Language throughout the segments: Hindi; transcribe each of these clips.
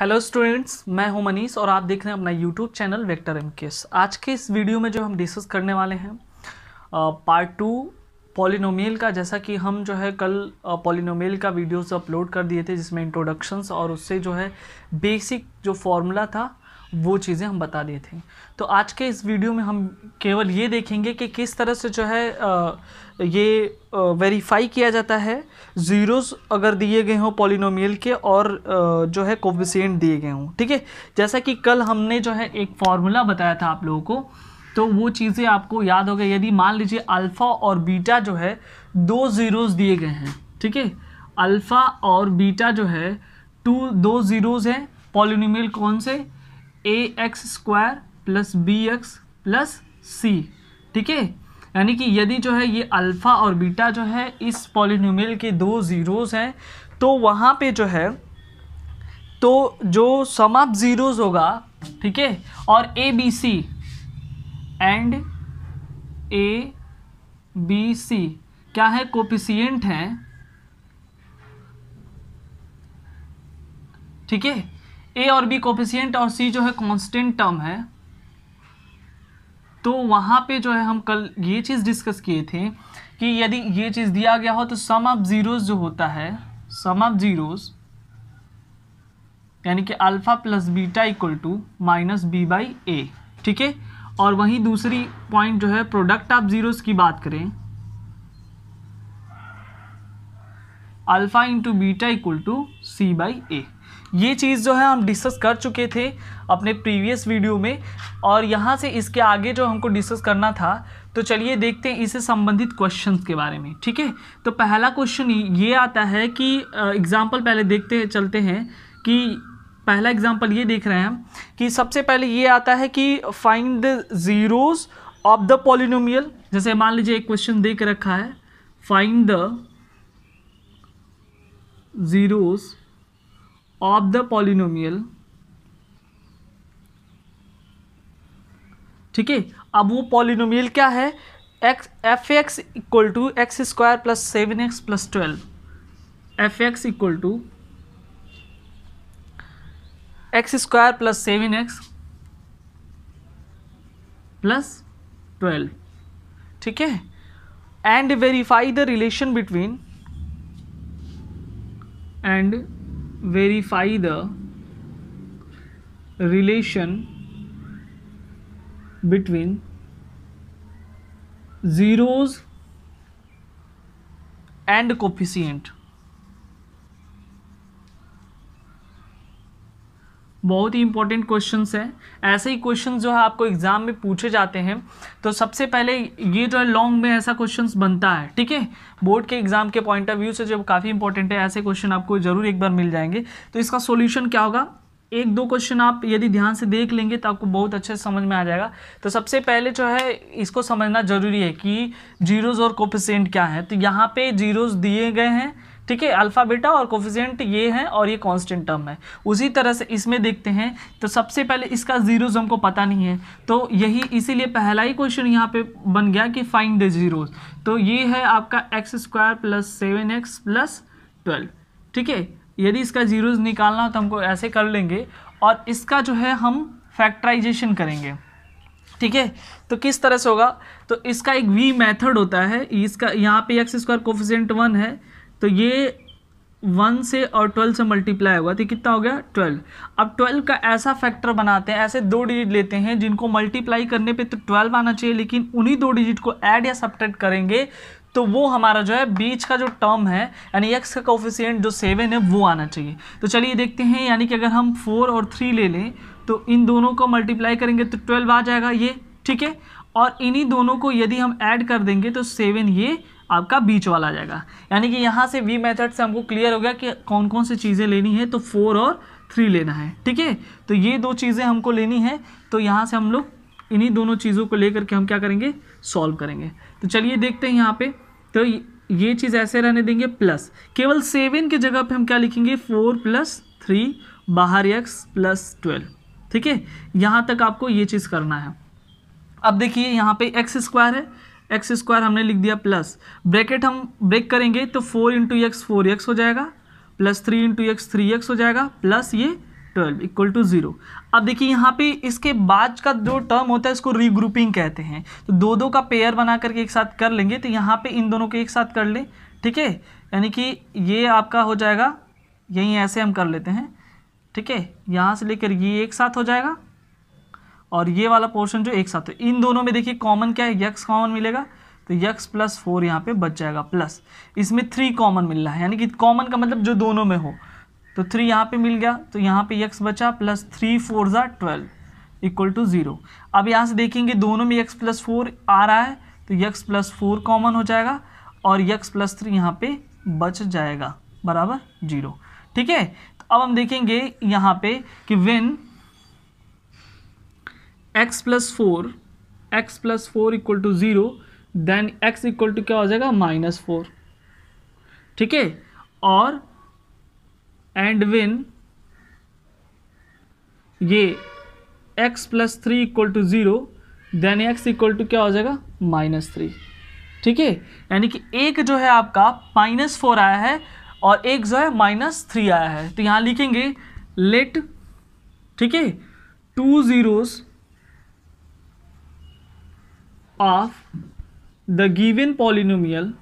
हेलो स्टूडेंट्स मैं हूं मनीष और आप देख रहे हैं अपना यूट्यूब चैनल वेक्टर एम आज के इस वीडियो में जो हम डिस्कस करने वाले हैं पार्ट टू पॉलिनोमियल का जैसा कि हम जो है कल पॉलिनोमियल का वीडियोस अपलोड कर दिए थे जिसमें इंट्रोडक्शंस और उससे जो है बेसिक जो फॉर्मूला था वो चीज़ें हम बता दिए थे तो आज के इस वीडियो में हम केवल ये देखेंगे कि किस तरह से जो है आ, ये वेरीफाई किया जाता है ज़ीरोज़ अगर दिए गए हों पॉलिनोमियल के और आ, जो है कोविसेंट दिए गए हों ठीक है जैसा कि कल हमने जो है एक फार्मूला बताया था आप लोगों को तो वो चीज़ें आपको याद हो गई यदि मान लीजिए अल्फ़ा और बीटा जो है दो ज़ीरोज़ दिए गए हैं ठीक है अल्फ़ा और बीटा जो है टू दो ज़ीरोज़ हैं पॉलिनोमियल कौन से A x square plus B x plus C ठीक है यानी कि यदि जो है ये अल्फ़ा और बीटा जो है इस पॉलिनोमियल के दो ज़ीरोज़ हैं तो वहाँ पे जो है तो जो सम ऑफ ज़ीरोज़ होगा ठीक है और A B C and A B C क्या है कोपिशियंट हैं ठीक है ए और बी कोफिशियंट और सी जो है कांस्टेंट टर्म है तो वहाँ पे जो है हम कल ये चीज़ डिस्कस किए थे कि यदि ये चीज़ दिया गया हो तो सम ऑफ ज़ीरोज़ जो होता है सम ऑफ ज़ीरोज़ यानी कि alpha plus beta equal to minus B by ए ठीक है और वहीं दूसरी पॉइंट जो है प्रोडक्ट ऑफ ज़ीरोज़ की बात करें alpha into beta equal to C by A ये चीज़ जो है हम डिस्कस कर चुके थे अपने प्रीवियस वीडियो में और यहाँ से इसके आगे जो हमको डिस्कस करना था तो चलिए देखते हैं इससे संबंधित क्वेश्चंस के बारे में ठीक है तो पहला क्वेश्चन ये आता है कि एग्ज़ाम्पल पहले देखते हैं चलते हैं कि पहला एग्ज़ाम्पल ये देख रहे हैं हम कि सबसे पहले ये आता है कि find the zeros of the polynomial जैसे मान लीजिए एक क्वेश्चन दे रखा है find the zeros of the polynomial ठीक है अब वो पॉलिनोमियल क्या है X F X equal to X square plus seven X plus twelve F X equal to X square plus seven X plus twelve ठीक है and verify the relation between and verify the relation between zeros and coefficient बहुत ही इंपॉर्टेंट क्वेश्चन हैं ऐसे ही क्वेश्चन जो है आपको एग्ज़ाम में पूछे जाते हैं तो सबसे पहले ये जो है लॉन्ग में ऐसा क्वेश्चन बनता है ठीक है बोर्ड के एग्ज़ाम के पॉइंट ऑफ व्यू से जो काफ़ी इंपॉर्टेंट है ऐसे क्वेश्चन आपको ज़रूर एक बार मिल जाएंगे तो इसका सोल्यूशन क्या होगा एक दो क्वेश्चन आप यदि ध्यान से देख लेंगे तो आपको बहुत अच्छे समझ में आ जाएगा तो सबसे पहले जो है इसको समझना जरूरी है कि जीरोज़ और कोपिसेंट क्या है तो यहाँ पे जीरोज़ दिए गए हैं ठीक है अल्फ़ा बीटा और कोफिजेंट ये है और ये कांस्टेंट टर्म है उसी तरह से इसमें देखते हैं तो सबसे पहले इसका ज़ीरोज़ हमको पता नहीं है तो यही इसीलिए पहला ही क्वेश्चन यहाँ पे बन गया कि फाइंड द ज़ीरोज़ तो ये है आपका X square plus seven X plus twelve ठीक है यदि इसका ज़ीरोज़ निकालना हो तो हमको ऐसे कर लेंगे और इसका जो है हम फैक्ट्राइजेशन करेंगे ठीक है तो किस तरह से होगा तो इसका एक वी मेथड होता है इसका यहाँ पे एक्स स्क्वायर कोफिजेंट वन है तो ये वन से और ट्वेल्व से मल्टीप्लाई होगा तो कितना हो गया ट्वेल्व अब ट्वेल्व का ऐसा फैक्टर बनाते हैं ऐसे दो डिजिट लेते हैं जिनको मल्टीप्लाई करने पे तो ट्वेल्व आना चाहिए लेकिन उन्हीं दो डिजिट को ऐड या सब्ट्रैक्ट करेंगे तो वो हमारा जो है बीच का जो टर्म है यानी एक्स का कोफिशियंट जो सेवन है वो आना चाहिए तो चलिए देखते हैं यानी कि अगर हम फोर और थ्री ले लें तो इन दोनों को मल्टीप्लाई करेंगे तो ट्वेल्व आ जाएगा ये ठीक है और इन्हीं दोनों को यदि हम ऐड कर देंगे तो सेवन ये आपका बीच वाला आ जाएगा यानी कि यहाँ से वी मेथड से हमको क्लियर हो गया कि कौन कौन सी चीज़ें लेनी है तो फोर और थ्री लेना है ठीक है तो ये दो चीज़ें हमको लेनी है तो यहाँ से हम लोग इन्हीं दोनों चीज़ों को लेकर के हम क्या करेंगे सॉल्व करेंगे तो चलिए देखते हैं यहाँ पे तो ये चीज़ ऐसे रहने देंगे प्लस केवल सेवन के जगह पे हम क्या लिखेंगे फोर प्लस थ्री बाहर एक्स प्लस ट्वेल्व ठीक है यहाँ तक आपको ये चीज़ करना है अब देखिए यहाँ पे एक्स स्क्वायर है एक्स स्क्वायर हमने लिख दिया प्लस ब्रैकेट हम ब्रेक करेंगे तो four into X four X हो जाएगा plus three into X three X हो जाएगा प्लस ये ट्वेल्व इक्वल टू ज़ीरो अब देखिए यहाँ पे इसके बाद का जो टर्म होता है इसको रीग्रुपिंग कहते हैं तो दो दो का पेयर बना करके एक साथ कर लेंगे तो यहाँ पे इन दोनों को एक साथ कर लें ठीक है यानी कि ये आपका हो जाएगा यहीं ऐसे हम कर लेते हैं ठीक है यहाँ से लेकर ये एक साथ हो जाएगा और ये वाला पोर्शन जो एक साथ है इन दोनों में देखिए कॉमन क्या है यक्स कॉमन मिलेगा तो यक्स प्लस फोर यहाँ पे बच जाएगा प्लस इसमें थ्री कॉमन मिल रहा है यानी कि कॉमन का मतलब जो दोनों में हो तो थ्री यहाँ पे मिल गया तो यहाँ पे यक्स बचा प्लस थ्री फोर ज़ा ट्वेल्व इक्वल टू ज़ीरो अब यहाँ से देखेंगे दोनों में यक्स प्लस फोर आ रहा है तो यक्स प्लस फोर कॉमन हो जाएगा और यक्स प्लस थ्री यहाँ पे बच जाएगा बराबर जीरो ठीक है तो अब हम देखेंगे यहाँ पे कि when x plus four X plus four equal to zero then x equal to क्या हो जाएगा माइनस फोर ठीक है और एंड विन ये X plus three equal to zero then x equal to क्या हो जाएगा माइनस थ्री ठीक है यानी कि एक जो है आपका माइनस फोर आया है और एक जो है माइनस थ्री आया है तो यहाँ लिखेंगे लेट ठीक है two zeros of the given polynomial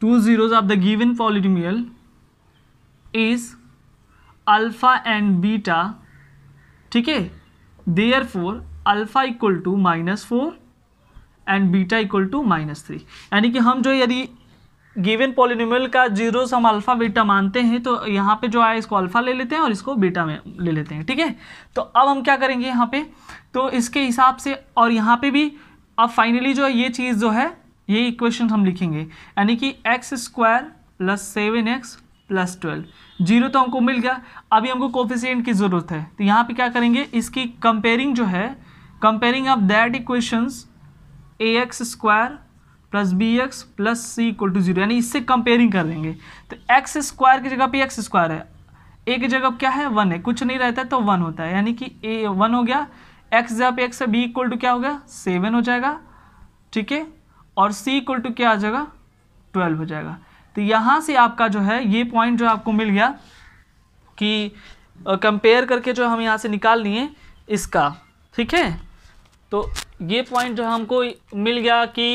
two zeros of the given polynomial is alpha and beta ठीक है therefore alpha equal to minus minus four and beta equal to minus three यानी कि हम जो यदि गिवन पॉलिनोमियल का जीरो हम अल्फा बीटा मानते हैं तो यहाँ पे जो आया इसको अल्फा ले लेते हैं और इसको बीटा में ले लेते हैं ठीक है तो अब हम क्या करेंगे यहाँ पे तो इसके हिसाब से और यहाँ पे भी अब फाइनली जो है ये चीज़ जो है ये इक्वेशन हम लिखेंगे यानी कि X square plus seven X plus twelve zero तो हमको मिल गया अभी हमको कोफिशियंट की ज़रूरत है तो यहाँ पर क्या करेंगे इसकी कंपेयरिंग जो है comparing of that equations A x square plus B x plus C equal to zero यानी इससे कंपेयरिंग कर देंगे तो एक्स स्क्वायर की जगह पे एक्स स्क्वायर है ए की जगह क्या है वन है कुछ नहीं रहता है तो वन होता है यानी कि ए वन हो गया एक्स जगह पे एक्स है बी इक्वल टू क्या हो गया सेवन हो जाएगा ठीक है और सी इक्वल टू क्या आ जाएगा ट्वेल्व हो जाएगा तो यहाँ से आपका जो है ये पॉइंट जो आपको मिल गया कि कंपेयर uh, करके जो हम यहाँ से निकाल लिए इसका ठीक है तो ये पॉइंट जो हमको मिल गया कि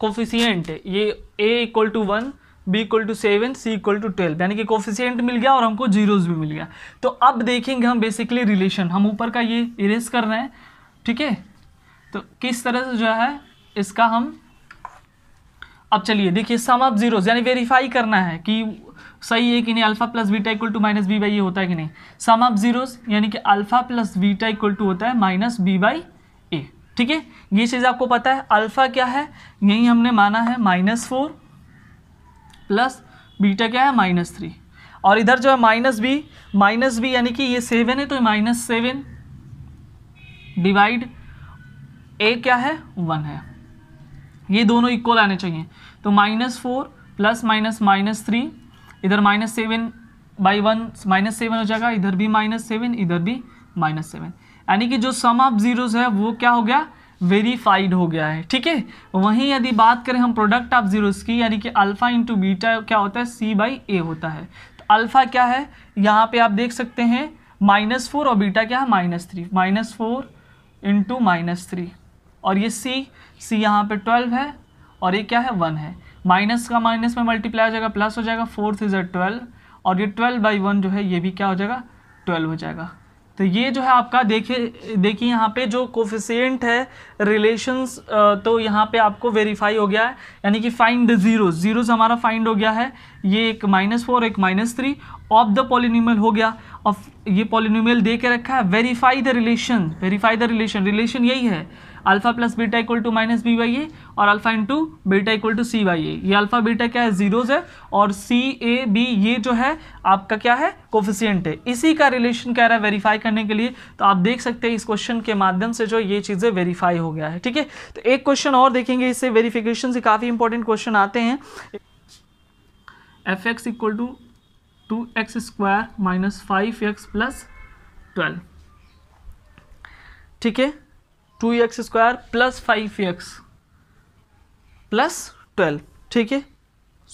कोफिशियंट ये A equal to one B equal to seven C equal to twelve यानी कि कोफिशियंट मिल गया और हमको जीरोज भी मिल गया तो अब देखेंगे हम बेसिकली रिलेशन हम ऊपर का ये इरेज कर रहे हैं ठीक है तो किस तरह से जो है इसका हम अब चलिए देखिए सम ऑफ जीरोज यानी वेरीफाई करना है कि सही है कि नहीं alpha plus beta equal to minus B by ये होता है कि नहीं सम ऑफ जीरोज यानी कि alpha plus beta equal to होता है माइनस बी बाई ए ठीक है ये चीज़ आपको पता है अल्फ़ा क्या है यही हमने माना है माइनस फोर प्लस बीटा क्या है माइनस थ्री और इधर जो है माइनस बी माइनस बी यानी कि ये सेवन है तो माइनस सेवन डिवाइड ए क्या है वन है ये दोनों इक्वल आने चाहिए तो minus four plus minus minus three इधर minus seven by one minus seven हो जाएगा इधर भी माइनस सेवन इधर भी माइनस सेवन यानी कि जो सम ऑफ जीरोज़ है वो क्या हो गया वेरीफाइड हो गया है ठीक है वहीं यदि बात करें हम प्रोडक्ट ऑफ जीरोस की यानी कि अल्फ़ा इंटू बीटा क्या होता है सी बाई ए होता है तो अल्फ़ा क्या है यहाँ पे आप देख सकते हैं माइनस फोर और बीटा क्या है minus three minus four into minus three और ये सी सी यहाँ पे ट्वेल्व है और ये क्या है वन है माइनस का माइनस में मल्टीप्लाई हो जाएगा प्लस हो जाएगा फोर थ्री ज़र ट्वेल्व और ये ट्वेल्व बाई वन जो है ये भी क्या हो जाएगा ट्वेल्व हो जाएगा तो ये जो है आपका देखिए देखिए यहाँ पे जो कोफिशियंट है रिलेशंस तो यहाँ पे आपको वेरीफाई हो गया है यानी कि फाइंड द ज़ीरोज़ हमारा फाइंड हो गया है ये एक माइनस फोर एक minus three of the polynomial हो गया ऑफ ये पॉलिनिमल दे के रखा है verify the relation verify the relation relation यही है alpha plus beta equal to minus B by A और alpha into beta equal to C by A ये अल्फा बीटा क्या है जीरोज है और सी ए बी ये जो है आपका क्या है कोफिशियंट है इसी का रिलेशन कह रहा है वेरीफाई करने के लिए तो आप देख सकते हैं इस क्वेश्चन के माध्यम से जो ये चीज़ें वेरीफाई हो गया है ठीक है तो एक क्वेश्चन और देखेंगे इससे वेरीफिकेशन से काफ़ी इंपॉर्टेंट क्वेश्चन आते हैं F X equal to two X square minus five X plus twelve ठीक है two X square plus five X plus twelve ठीक है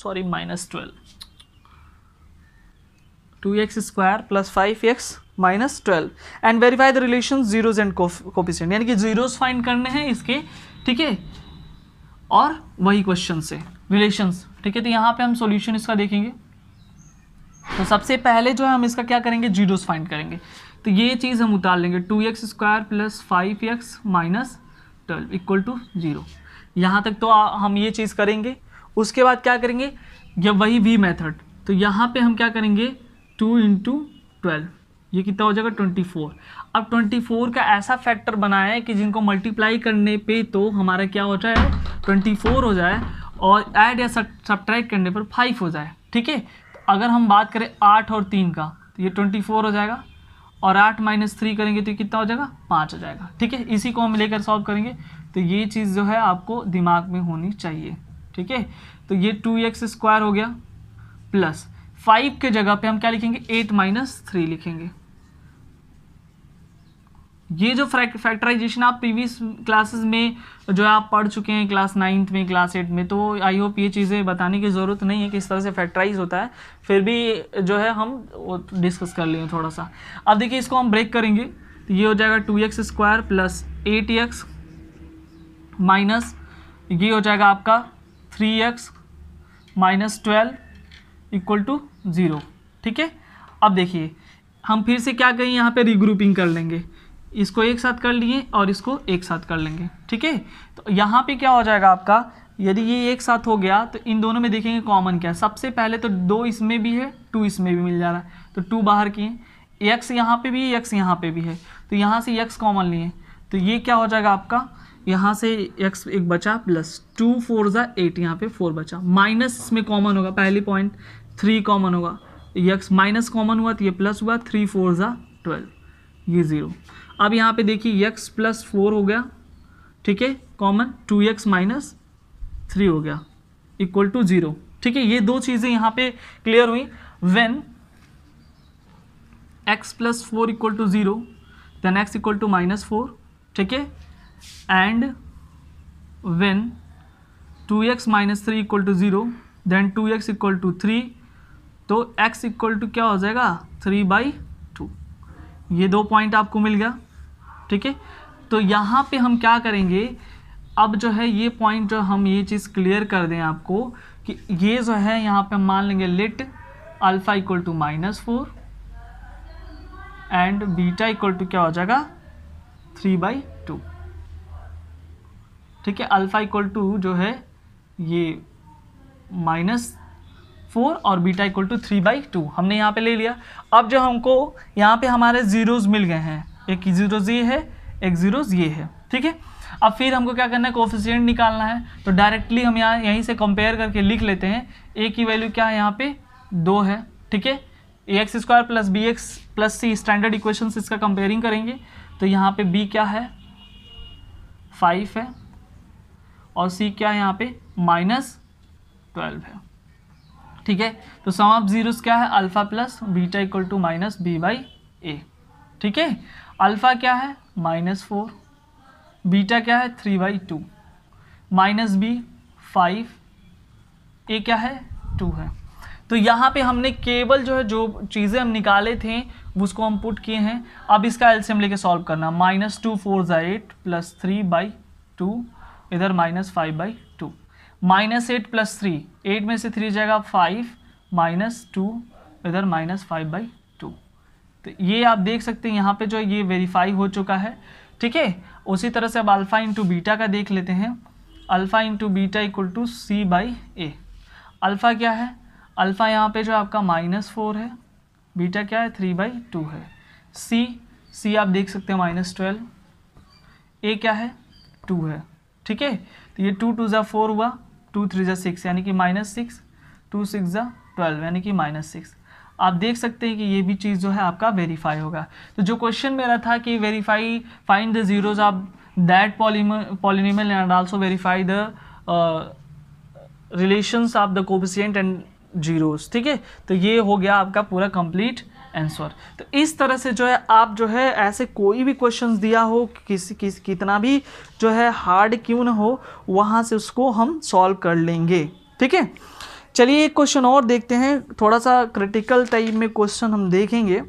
sorry minus twelve two X square plus five X minus twelve and verify the relation zeros and coefficient यानी कि जीरोज फाइंड करने हैं इसके ठीक है और वही क्वेश्चन से रिलेशंस ठीक है तो यहाँ पे हम सॉल्यूशन इसका देखेंगे तो सबसे पहले जो है हम इसका क्या करेंगे जीरोज फाइंड करेंगे तो ये चीज़ हम उतार लेंगे two X square plus five X minus twelve equal to zero यहाँ तक तो आ, हम ये चीज़ करेंगे उसके बाद क्या करेंगे या वही वी मेथड तो यहाँ पे हम क्या करेंगे टू इंटू ट्वेल्व ये कितना हो जाएगा ट्वेंटी फोर अब ट्वेंटी फोर का ऐसा फैक्टर बनाया है कि जिनको मल्टीप्लाई करने पे तो हमारा क्या हो जाए ट्वेंटी फोर हो जाए और ऐड या सब्ट्रैक्ट करने पर फाइव हो जाए ठीक है तो अगर हम बात करें आठ और तीन का तो ये ट्वेंटी फोर हो जाएगा और आठ माइनस थ्री करेंगे तो कितना हो जाएगा पाँच हो जाएगा ठीक है इसी को हम लेकर सॉल्व करेंगे तो ये चीज़ जो है आपको दिमाग में होनी चाहिए ठीक है तो ये टू एक्स स्क्वायर हो गया प्लस फाइव के जगह पे हम क्या लिखेंगे एट माइनस थ्री लिखेंगे ये जो फैक्टराइजेशन आप प्रीवियस क्लासेस में जो है आप पढ़ चुके हैं क्लास नाइन्थ में क्लास एट में तो आई होप ये चीज़ें बताने की ज़रूरत नहीं है कि इस तरह से फैक्टराइज होता है फिर भी जो है हम डिस्कस कर लें थोड़ा सा अब देखिए इसको हम ब्रेक करेंगे तो ये हो जाएगा two X square plus eight X minus ये हो जाएगा आपका three x minus twelve equal to zero ठीक है अब देखिए हम फिर से क्या कहें यहाँ पे रीग्रुपिंग कर लेंगे इसको एक साथ कर लिए और इसको एक साथ कर लेंगे ठीक है तो यहाँ पे क्या हो जाएगा आपका यदि ये एक साथ हो गया तो इन दोनों में देखेंगे कॉमन क्या है सबसे पहले तो दो इसमें भी है टू इसमें भी मिल जा रहा है तो टू बाहर किए यक्स यहाँ पे भी यक्स यहाँ पे भी है तो यहाँ से यक्स कॉमन लिए तो ये क्या हो जाएगा आपका यहाँ से यक्स एक बचा प्लस टू फोर ज़ा एट यहाँ पे फोर बचा माइनस इसमें कॉमन होगा पहली पॉइंट थ्री कॉमन होगा यक्स माइनस कॉमन हुआ तो ये प्लस हुआ थ्री फोर ज़ा ट्वेल्व ये ज़ीरो अब यहाँ पे देखिए यक्स प्लस फोर हो गया ठीक है common two x minus three हो गया इक्वल टू ज़ीरो ठीक है ये दो चीज़ें यहाँ पे क्लियर हुई when x plus four equal to zero then x equal to minus four ठीक है and when two x minus three equal to zero then two x equal to three तो एक्स इक्वल टू क्या हो जाएगा थ्री बाई टू ये दो पॉइंट आपको मिल गया ठीक है तो यहाँ पे हम क्या करेंगे अब जो है ये पॉइंट जो हम ये चीज़ क्लियर कर दें आपको कि ये जो है यहाँ पे मान लेंगे let alpha equal to minus four and beta equal to क्या हो जाएगा थ्री बाई टू ठीक है अल्फ़ा इक्वल टू जो है ये माइनस फोर और beta equal to three by two हमने यहाँ पे ले लिया अब जो हमको यहाँ पे हमारे ज़ीरोज़ मिल गए हैं एक जीरो ये है एक जीरो ये है ठीक है अब फिर हमको क्या करना है कोफिशियंट निकालना है तो डायरेक्टली हम यहाँ यहीं से कंपेयर करके लिख लेते हैं ए की वैल्यू क्या है यहाँ पे दो है ठीक है a x square plus B x plus c standard equation से इसका कंपेयरिंग करेंगे तो यहाँ पे बी क्या है फाइव है और सी क्या है यहाँ पे माइनस ट्वेल्व है ठीक है तो सम ऑफ जीरोस क्या है alpha plus beta equal to minus B by ए ठीक है अल्फ़ा क्या है माइनस फोर बीटा क्या है three by two minus b five a क्या है टू है तो यहाँ पे हमने केवल जो है जो चीज़ें हम निकाले थे उसको हम पुट किए हैं अब इसका एल्सियम लेके सॉल्व करना माइनस टू फोर ज़ा eight plus three by two इधर minus five by two minus eight plus three eight में से थ्री जाएगा फाइव माइनस टू इधर माइनस फाइव बाई तो ये आप देख सकते हैं यहाँ पे जो ये वेरीफाई हो चुका है ठीक है उसी तरह से अब अल्फ़ा इंटू बीटा का देख लेते हैं alpha into beta equal to C by a alpha क्या है अल्फ़ा यहाँ पे जो आपका माइनस फोर है बीटा क्या है थ्री बाई टू है सी सी आप देख सकते हैं माइनस ट्वेल्व ए क्या है टू है ठीक है तो ये टू टू ज़ा फोर हुआ टू थ्री ज़ा सिक्स यानी कि माइनस सिक्स टू सिक्स ज़ा ट्वेल्व यानी कि माइनस सिक्स आप देख सकते हैं कि ये भी चीज़ जो है आपका वेरीफाई होगा तो जो क्वेश्चन मेरा था कि वेरीफाई फाइंड द ज़ीरोज़ आप that polymer polynomial and also verify the relations of the coefficient and zeros ठीक है तो ये हो गया आपका पूरा कंप्लीट आंसर तो इस तरह से जो है आप जो है ऐसे कोई भी क्वेश्चन दिया हो किसी किस कितना भी जो है हार्ड क्यों ना हो वहाँ से उसको हम सॉल्व कर लेंगे ठीक है चलिए एक क्वेश्चन और देखते हैं थोड़ा सा क्रिटिकल टाइप में क्वेश्चन हम देखेंगे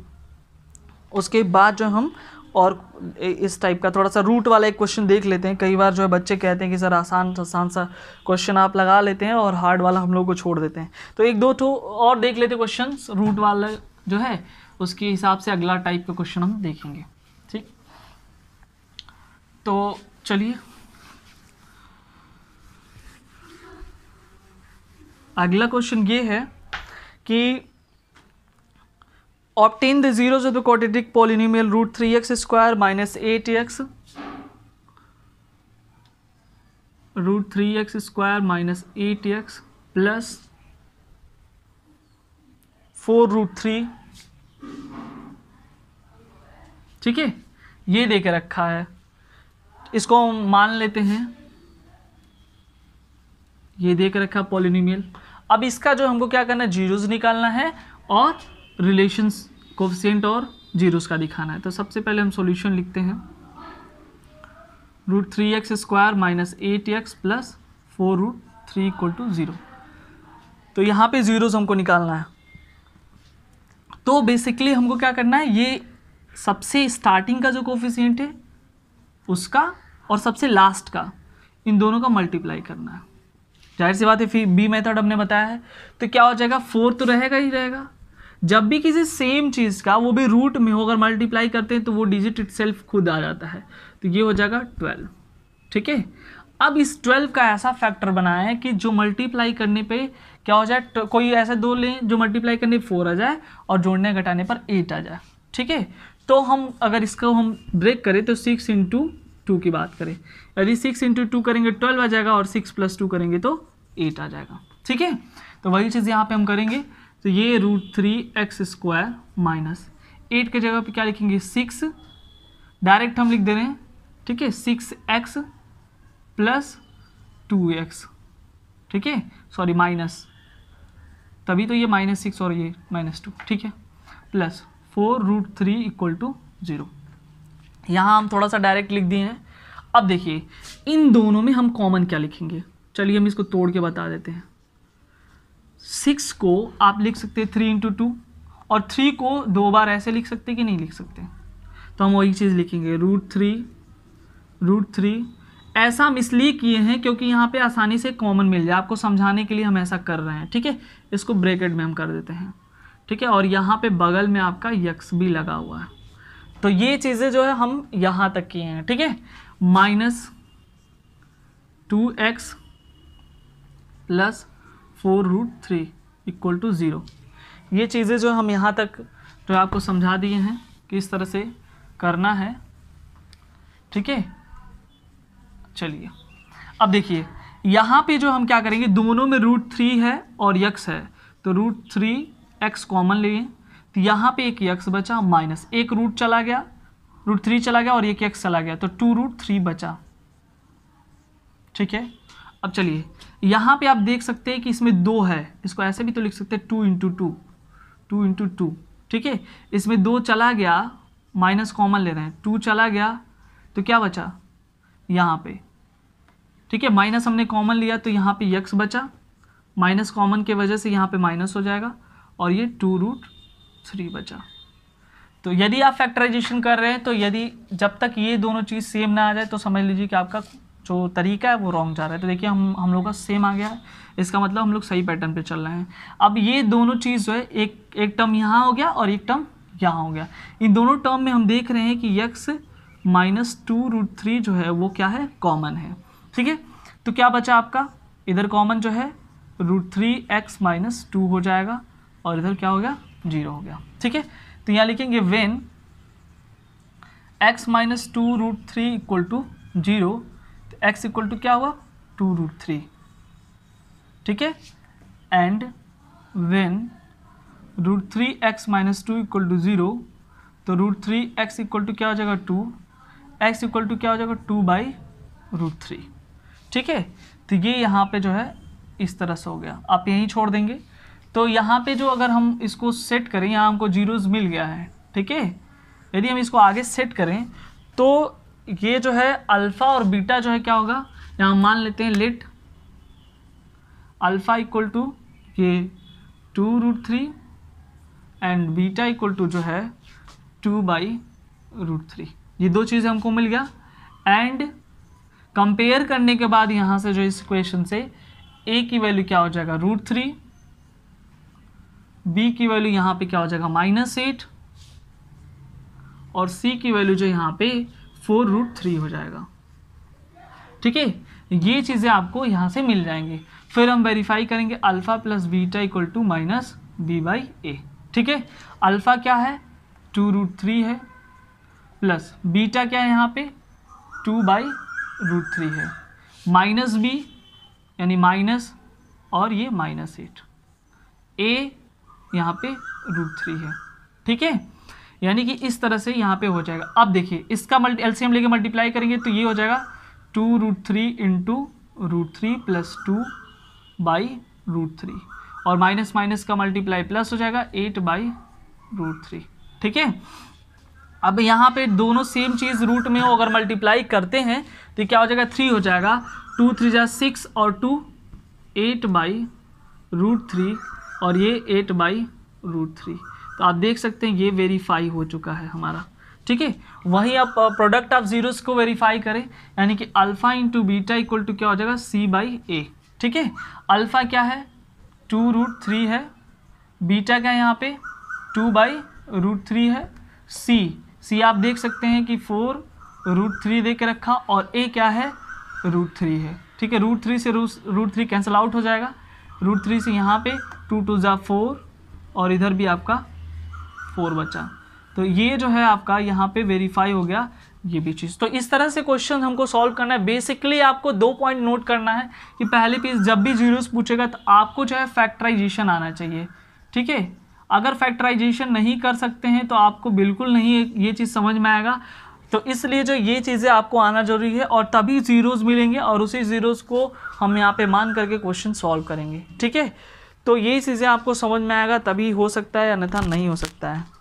उसके बाद जो हम और इस टाइप का थोड़ा सा रूट वाला एक क्वेश्चन देख लेते हैं कई बार जो है बच्चे कहते हैं कि सर आसान आसान सा क्वेश्चन आप लगा लेते हैं और हार्ड वाला हम लोग को छोड़ देते हैं तो एक दो तो और देख लेते क्वेश्चन रूट वाला जो है उसके हिसाब से अगला टाइप का क्वेश्चन हम देखेंगे ठीक तो चलिए अगला क्वेश्चन ये है कि obtain the zeros of the quadratic polynomial root three x square minus eight x root three x square minus eight x plus four root three ठीक है ये दे के रखा है इसको मान लेते हैं ये दे के रखा पॉलिनीमियल अब इसका जो हमको क्या करना है जीरोज निकालना है और रिलेशंस कोफिशियंट और जीरोज का दिखाना है तो सबसे पहले हम सॉल्यूशन लिखते हैं root three x square minus eight x plus four root three equal to zero तो यहाँ पे ज़ीरोज हमको निकालना है तो बेसिकली हमको क्या करना है ये सबसे स्टार्टिंग का जो कोफिशियंट है उसका और सबसे लास्ट का इन दोनों का मल्टीप्लाई करना है जाहिर सी बात है फिर बी मेथड हमने बताया है तो क्या हो जाएगा फोर तो रहेगा ही रहेगा जब भी किसी सेम चीज़ का वो भी रूट में होकर मल्टीप्लाई करते हैं तो वो डिजिट इट खुद आ जाता है तो ये हो जाएगा ट्वेल्व ठीक है अब इस ट्वेल्व का ऐसा फैक्टर बनाया है कि जो मल्टीप्लाई करने पे क्या हो जाए तो कोई ऐसा दो लें जो मल्टीप्लाई करने फोर आ जाए और जोड़ने घटाने पर एट आ जाए ठीक है तो हम अगर इसको हम ब्रेक करें तो सिक्स इंटू टू की बात करें यदि सिक्स इंटू टू करेंगे ट्वेल्व आ जाएगा और सिक्स प्लस टू करेंगे तो एट आ जाएगा ठीक है तो वही चीज़ यहाँ पे हम करेंगे तो ये root three x square minus eight के जगह पे क्या लिखेंगे सिक्स डायरेक्ट हम लिख दे रहे हैं ठीक है six x plus two x ठीक है सॉरी माइनस तभी तो ये माइनस सिक्स और ये माइनस टू ठीक है plus four root three equal to zero यहाँ हम थोड़ा सा डायरेक्ट लिख दिए हैं अब देखिए इन दोनों में हम कॉमन क्या लिखेंगे चलिए हम इसको तोड़ के बता देते हैं सिक्स को आप लिख सकते हैं थ्री इंटू टू और थ्री को दो बार ऐसे लिख सकते कि नहीं लिख सकते तो हम वही चीज़ लिखेंगे रूट थ्री रूट थ्री ऐसा हम इसलिए किए हैं क्योंकि यहाँ पे आसानी से कॉमन मिल जाए आपको समझाने के लिए हम ऐसा कर रहे हैं ठीक है इसको ब्रेकेट में हम कर देते हैं ठीक है और यहाँ पे बगल में आपका यक्स भी लगा हुआ है तो ये चीज़ें जो है हम यहां तक किए हैं ठीक है minus two x plus four root three equal to zero ये चीज़ें जो हम यहां तक जो आपको समझा दिए हैं कि इस तरह से करना है ठीक है चलिए अब देखिए यहाँ पे जो हम क्या करेंगे दोनों में रूट थ्री है और यक्स है तो रूट थ्री एक्स कॉमन लिए तो यहाँ पे एक यक्स बचा माइनस एक रूट चला गया रूट थ्री चला गया और एक यक्स चला गया तो टू रूट थ्री बचा ठीक है अब चलिए यहाँ पे आप देख सकते हैं कि इसमें दो है इसको ऐसे भी तो लिख सकते हैं two into two two into two ठीक है इसमें दो चला गया माइनस कॉमन ले रहे हैं टू चला गया तो क्या बचा यहाँ पे ठीक है माइनस हमने कॉमन लिया तो यहाँ पे यक्स बचा माइनस कॉमन के वजह से यहाँ पे माइनस हो जाएगा और ये टू रूट थ्री बचा तो यदि आप फैक्टराइजेशन कर रहे हैं तो यदि जब तक ये दोनों चीज़ सेम ना आ जाए तो समझ लीजिए कि आपका जो तरीका है वो रॉन्ग जा रहा है तो देखिए हम हम लोग का सेम आ गया है इसका मतलब हम लोग सही पैटर्न पे चल रहे हैं अब ये दोनों चीज़ जो है एक एक टर्म यहाँ हो गया और एक टर्म यहाँ हो गया इन दोनों टर्म में हम देख रहे हैं कि x minus two root three जो है वो क्या है कॉमन है ठीक है तो क्या बचा आपका इधर कॉमन जो है root three x minus two हो जाएगा और इधर क्या हो गया जीरो हो गया ठीक है तो यहाँ लिखेंगे when x minus two root three equal to zero तो एक्स इक्वल टू क्या हुआ टू रूट थ्री ठीक है and when root three x minus two equal to zero तो root three x equal to क्या हो जाएगा टू एक्स इक्वल टू क्या हो जाएगा टू बाई रूट थ्री ठीक है तो ये यहाँ पे जो है इस तरह से हो गया आप यहीं छोड़ देंगे तो यहाँ पे जो अगर हम इसको सेट करें यहाँ हमको जीरोज़ मिल गया है ठीक है यदि हम इसको आगे सेट करें तो ये जो है अल्फ़ा और बीटा जो है क्या होगा यहाँ मान लेते हैं लेट अल्फ़ा इक्वल टू ये two root three and beta equal to जो है टू बाई रूट थ्री ये दो चीज़ें हमको मिल गया एंड कंपेयर करने के बाद यहाँ से जो इस क्वेश्चन से ए की वैल्यू क्या हो जाएगा रूट थ्री बी की वैल्यू यहाँ पे क्या हो जाएगा माइनस एट और सी की वैल्यू जो यहाँ पे फोर रूट थ्री हो जाएगा ठीक है ये चीज़ें आपको यहाँ से मिल जाएंगी फिर हम वेरीफाई करेंगे alpha plus beta equal to minus B by ए ठीक है अल्फ़ा क्या है टू रूट थ्री है प्लस बीटा क्या है यहाँ पे टू बाई रूट थ्री है माइनस बी यानी माइनस और ये माइनस एट ए यहाँ पे रूट थ्री है ठीक है यानी कि इस तरह से यहाँ पे हो जाएगा अब देखिए इसका मल्टी एलसीएम लेके मल्टीप्लाई करेंगे तो ये हो जाएगा two root three into root three plus two by root three और माइनस माइनस का मल्टीप्लाई प्लस हो जाएगा एट बाई रूट थ्री ठीक है अब यहाँ पे दोनों सेम चीज़ रूट में हो अगर मल्टीप्लाई करते हैं तो क्या हो जाएगा थ्री हो जाएगा टू थ्री जा सिक्स और two eight by root three और ये एट बाई रूट थ्री तो आप देख सकते हैं ये वेरीफाई हो चुका है हमारा ठीक है वहीं आप प्रोडक्ट ऑफ जीरोस को वेरीफाई करें यानी कि alpha into beta equal to क्या हो जाएगा सी बाई ए ठीक है अल्फ़ा क्या है टू रूट थ्री है बीटा क्या है यहाँ पे टू बाई रूट थ्री है सी सी आप देख सकते हैं कि फोर रूट थ्री दे के रखा और ए क्या है रूट थ्री है ठीक है रूट थ्री से रूट थ्री कैंसिल आउट हो जाएगा रूट थ्री से यहाँ पे टू टू ज़ा फोर और इधर भी आपका फोर बचा तो ये जो है आपका यहाँ पे वेरीफाई हो गया ये भी चीज़ तो इस तरह से क्वेश्चन हमको सॉल्व करना है बेसिकली आपको दो पॉइंट नोट करना है कि पहले पीस जब भी जीरोस पूछेगा तो आपको जो है फैक्टराइजेशन आना चाहिए ठीक है अगर फैक्टराइजेशन नहीं कर सकते हैं तो आपको बिल्कुल नहीं ये चीज़ समझ में आएगा तो इसलिए जो ये चीज़ें आपको आना जरूरी है और तभी ज़ीरोज़ मिलेंगे और उसी ज़ीरोज़ को हम यहाँ पे मान करके क्वेश्चन सॉल्व करेंगे ठीक है तो ये चीज़ें आपको समझ में आएगा तभी हो सकता है अन्यथा नहीं हो सकता है